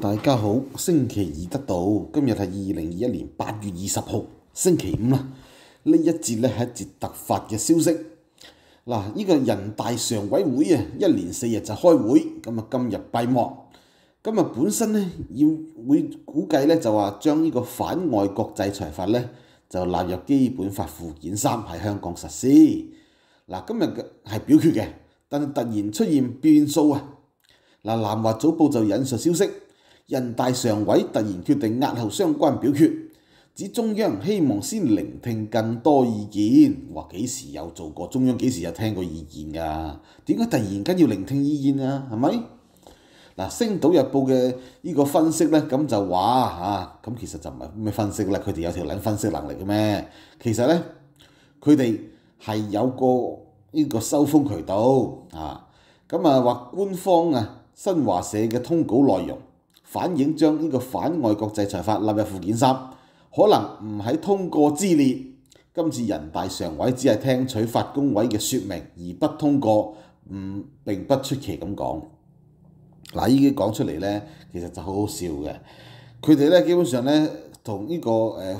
大家好，星期二得到今日係二零二一年八月二十號星期五啦。呢一節咧係一节突發嘅消息嗱，呢個人大常委會啊一連四日就開會，咁啊今日閉幕。今日本身咧要會估計咧就話將呢個反外國制裁法咧就納入基本法附件三喺香港實施嗱，今日嘅係表決嘅，但係突然出現變數啊嗱，《南華早報》就引述消息。人大常委突然決定押後相關表決，指中央希望先聆聽更多意見。話幾時有做過中央？幾時有聽過意見㗎？點解突然間要聆聽意見啊？係咪？嗱，《星島日報》嘅呢個分析咧，咁就話嚇，咁其實就唔係咩分析啦。佢哋有條脷分析能力嘅咩？其實咧，佢哋係有個呢個收風渠道啊。咁啊，話官方啊，新華社嘅通稿內容。反映將呢個反外國制裁法納入附件三，可能唔喺通過之列。今次人大常委只係聽取法工委嘅説明，而不通過，唔並不出奇咁講。嗱，依啲講出嚟咧，其實就好好笑嘅。佢哋咧基本上咧，同呢個誒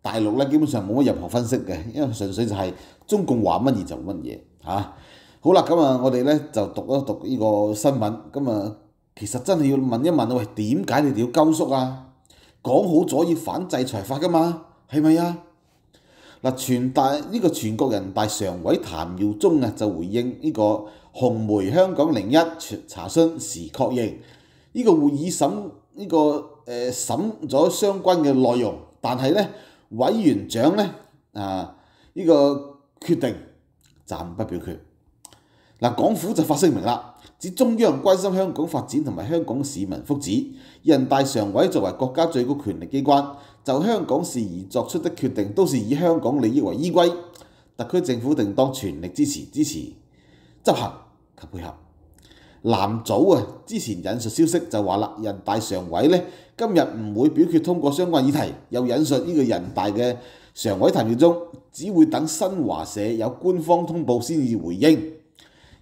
大陸咧基本上冇乜任何分析嘅，因為純粹就係中共話乜嘢就乜嘢嚇。好啦，咁啊，我哋咧就讀一讀呢個新聞，咁啊。其實真係要問一問啊！喂，點解你哋要拘縮啊？講好咗要反制裁法噶嘛，係咪啊？嗱，全大呢個全國人大常委譚耀宗啊，就回應呢個紅梅香港零一查詢時確認，呢個會議審呢個誒審咗相關嘅內容，但係咧委員長咧啊呢個決定暫不表決。嗱，港府就發聲明啦，指中央關心香港發展同埋香港市民福祉，人大常委作為國家最高權力機關，就香港事宜作出的決定都是以香港利益為依歸，特區政府定當全力支持、支持執行及配合。南組啊，之前引述消息就話啦，人大常委咧今日唔會表決通過相關議題，又引述呢個人大嘅常委談話中，只會等新華社有官方通報先至回應。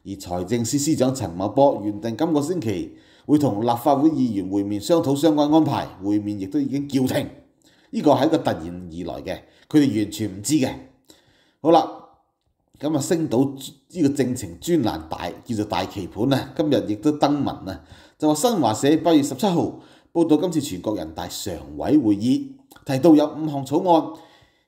而財政司司長陳茂波原定今個星期會同立法會議員會面商討相關安排，會面亦都已經叫停。呢個係一個突然而來嘅，佢哋完全唔知嘅。好啦，咁啊升到呢個政情專欄大叫做大棋盤啊，今日亦都登文啊，就話新華社八月十七號報道，今次全國人大常委會議提到有五項草案，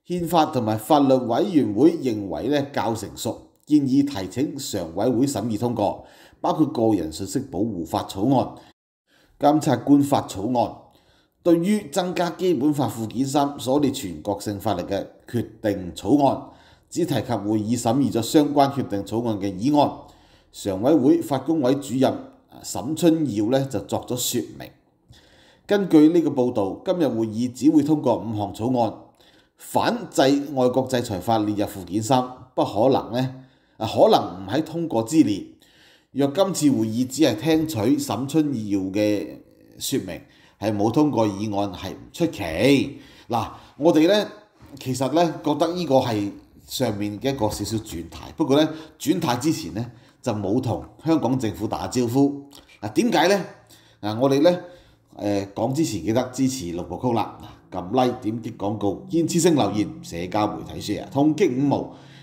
憲法同埋法律委員會認為咧較成熟。建議提請常委會審議通過，包括個人信息保護法草案、監察官法草案。對於增加基本法附件三所列全國性法律嘅決定草案，只提及會議審議咗相關決定草案嘅議案。常委會法工委主任沈春耀咧就作咗説明。根據呢個報導，今日會議只會通過五項草案，反制外國制裁法列入附件三不可能咧。啊，可能唔喺通過之列。若今次會議只係聽取沈春耀嘅説明，係冇通過議案係唔出奇。嗱，我哋咧其實咧覺得呢個係上面嘅一個少少轉態。不過咧轉態之前咧就冇同香港政府打招呼。嗱，點解咧？嗱，我哋咧誒講之前記得支持六部曲啦，撳 Like 點擊廣告，見持性留言，社交媒體 share，統擊五毛。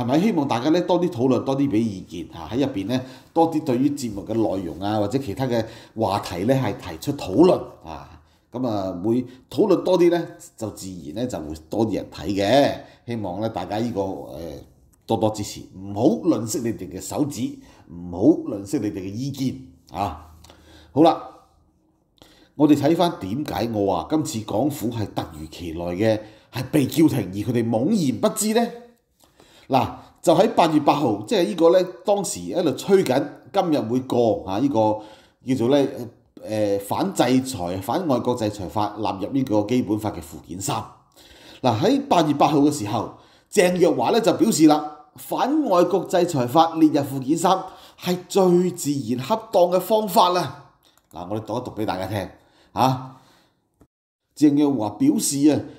係咪希望大家咧多啲討論，多啲俾意見嚇喺入邊咧多啲對於節目嘅內容啊或者其他嘅話題咧係提出討論啊咁啊會討論多啲咧就自然咧就會多啲人睇嘅希望咧大家依個誒多多支持，唔好吝惜你哋嘅手指，唔好吝惜你哋嘅意見啊好啦，我哋睇翻點解我話今次港府係突如其來嘅係被叫停，而佢哋懵然不知咧？嗱，就喺八月八號，即係呢個咧，當時一路吹緊今日會過啊！呢個叫做咧誒反制裁、反外國制裁法納入呢個基本法嘅附件三。嗱，喺八月八號嘅時候，鄭若華咧就表示啦，反外國制裁法列入附件三係最自然恰當嘅方法啦。嗱，我哋讀一讀俾大家聽嚇。鄭若華表示啊。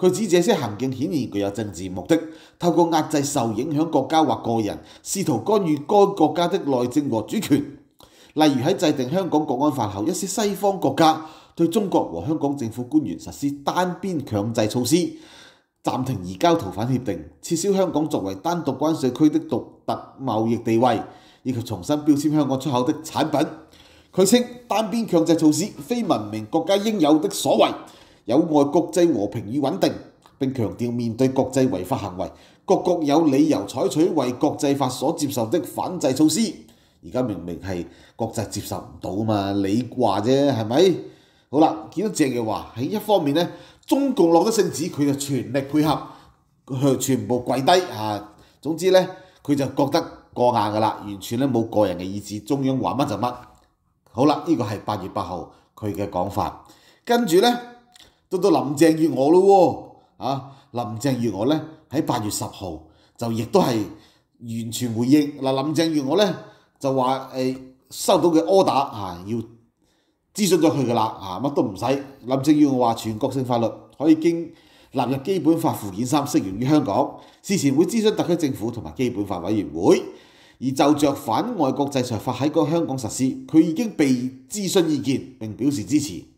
佢指這些行徑顯然具有政治目的，透過壓制受影響國家或個人，試圖干預該國家的內政和主權。例如喺制定香港國安法後，一些西方國家對中國和香港政府官員實施單邊強制措施，暫停移交逃犯協定，撤銷香港作為單獨關稅區的獨特貿易地位，以及重新標籤香港出口的產品。佢稱單邊強制措施非文明國家應有的所為。有碍國際和平與穩定，並強調面對國際違法行為，各国有理由採取為國際法所接受的反制措施。而家明明係國際接受唔到嘛，你话啫，係咪？好啦，見到鄭嘅话喺一方面咧，中共落咗聖旨，佢就全力配合，佢全部跪低啊。總之咧，佢就覺得過硬㗎啦，完全咧冇個人嘅意志，中央話乜就乜。好啦，呢個係八月八號佢嘅講法，跟住咧。到到林鄭月娥咯喎，啊，林鄭月娥咧喺八月十號就亦都係完全回應嗱，林鄭月娥咧就話誒收到嘅 order 啊，要諮詢咗佢噶啦啊，乜都唔使。林鄭月娥話全國性法律可以經納入基本法附件三適用於香港，事前會諮詢特區政府同埋基本法委員會，而就着反外國制裁法喺個香港實施，佢已經被諮詢意見並表示支持。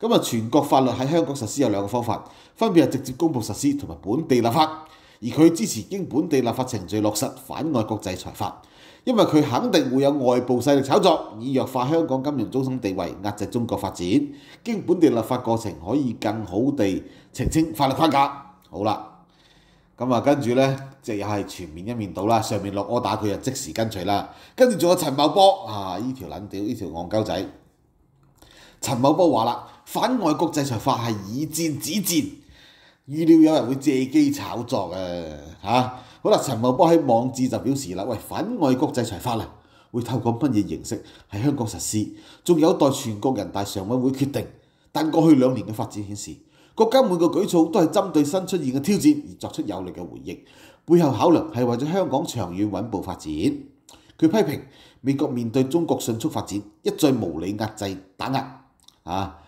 咁啊，全國法律喺香港實施有兩個方法，分別係直接公佈實施同埋本地立法。而佢支持經本地立法程序落實反外國制裁法，因為佢肯定會有外部勢力炒作，以弱化香港金融中心地位，壓制中國發展。經本地立法過程可以更好地澄清法律框架。好啦，咁啊，跟住呢，即又係全面一面倒啦。上面落柯打，佢就即時跟隨啦。跟住仲有陳茂波啊，呢條撚屌，呢條戇鳩仔。陳茂波話啦：反外國制裁法係以戰止戰，預料有人會借機炒作啊！嚇。好啦，陳茂波喺網志就表示啦：喂，反外國制裁法咧，會透過乜嘢形式喺香港實施？仲有待全國人大常委會決定。但過去兩年嘅發展顯示，國家每個舉措都係針對新出現嘅挑戰而作出有力嘅回應，背後考量係為咗香港長遠穩步發展。佢批評美國面對中國迅速發展，一再無理壓制打壓。啊！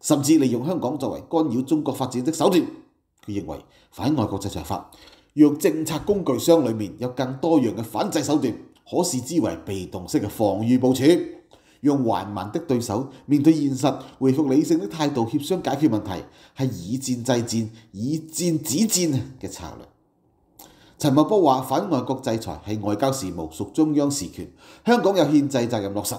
甚至利用香港作為干擾中國發展的手段，佢認為反外國制裁法讓政策工具箱裏面有更多樣嘅反制手段，可視之為被動式嘅防禦部署，用頑慢的對手面對現實，回復理性的態度，協商解決問題，係以戰制戰、以戰止戰嘅策略。陳茂波話：反外國制裁係外交事務，屬中央事權，香港有憲制責任落實。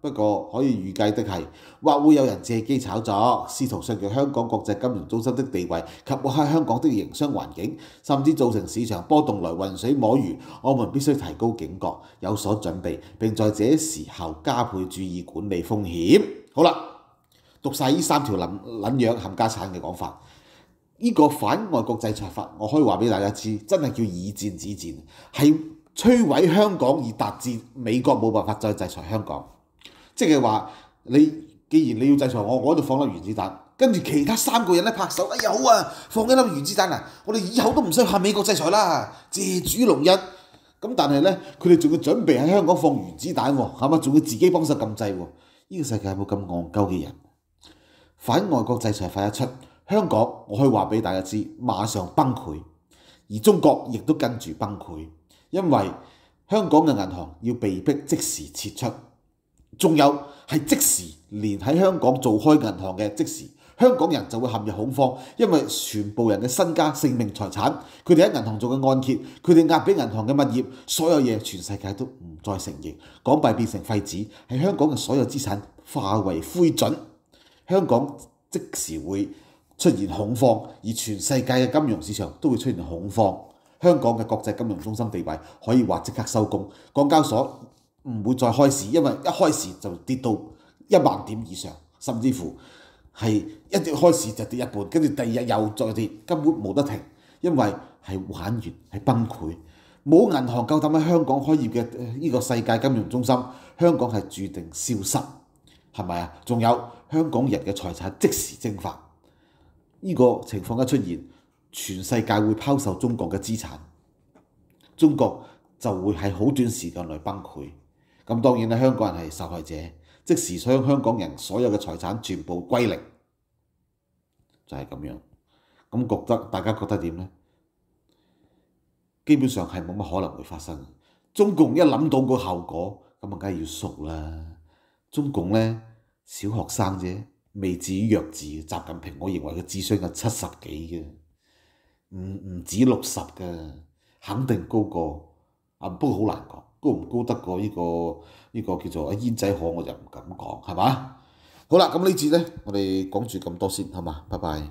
不過可以預計的係，或會有人借機炒作，試圖削弱香港國際金融中心的地位及抹黑香港的營商環境，甚至造成市場波動來混水摸魚。我們必須提高警覺，有所準備，並在這時候加倍注意管理風險。好啦，讀曬依三條撚撚樣冚家產嘅講法，依個反外國制裁法，我可以話俾大家知，真係叫以戰止戰，係摧毀香港而達至美國冇辦法再制裁香港。即係話你，既然你要制裁我，我喺度放粒原子彈，跟住其他三個人咧拍手，哎呀好啊，放一粒原子彈啊！我哋以後都唔需要靠美國制裁啦，借主龍日。咁但係咧，佢哋仲要準備喺香港放原子彈喎，係嘛？仲要自己幫手禁制喎。呢個世界有冇咁戇鳩嘅人，反外國制裁法一出，香港我可以話俾大家知，馬上崩潰，而中國亦都跟住崩潰，因為香港嘅銀行要被迫即時撤出。仲有係即時連喺香港做開銀行嘅即時，香港人就會陷入恐慌，因為全部人嘅身家、性命、財產，佢哋喺銀行做嘅按揭，佢哋押俾銀行嘅物業，所有嘢全世界都唔再承認，港幣變成廢紙，喺香港嘅所有資產化為灰燼，香港即時會出現恐慌，而全世界嘅金融市場都會出現恐慌，香港嘅國際金融中心地位可以話即刻收工，港交所。唔會再開市，因為一開市就跌到一萬點以上，甚至乎係一隻開市就跌一半，跟住第二日又再跌，根本冇得停，因為係玩完係崩潰，冇銀行夠膽喺香港開業嘅呢個世界金融中心，香港係注定消失，係咪啊？仲有香港人嘅財產即時蒸發，呢個情況一出現，全世界會拋售中國嘅資產，中國就會喺好短時間內崩潰。咁當然啦，香港人係受害者，即時香香港人所有嘅財產全部歸零，就係咁樣。咁覺得大家覺得點咧？基本上係冇乜可能會發生。中共一諗到個效果，咁啊梗係要慄啦。中共咧小學生啫，未至於弱智。習近平我認為佢智商有七十幾嘅，唔唔止六十嘅，肯定高過。啊不過好難講。高唔高得过呢個呢個叫做阿煙仔可，我就唔敢講，係嘛？好啦，咁呢節咧，我哋講住咁多先，好嘛？拜拜。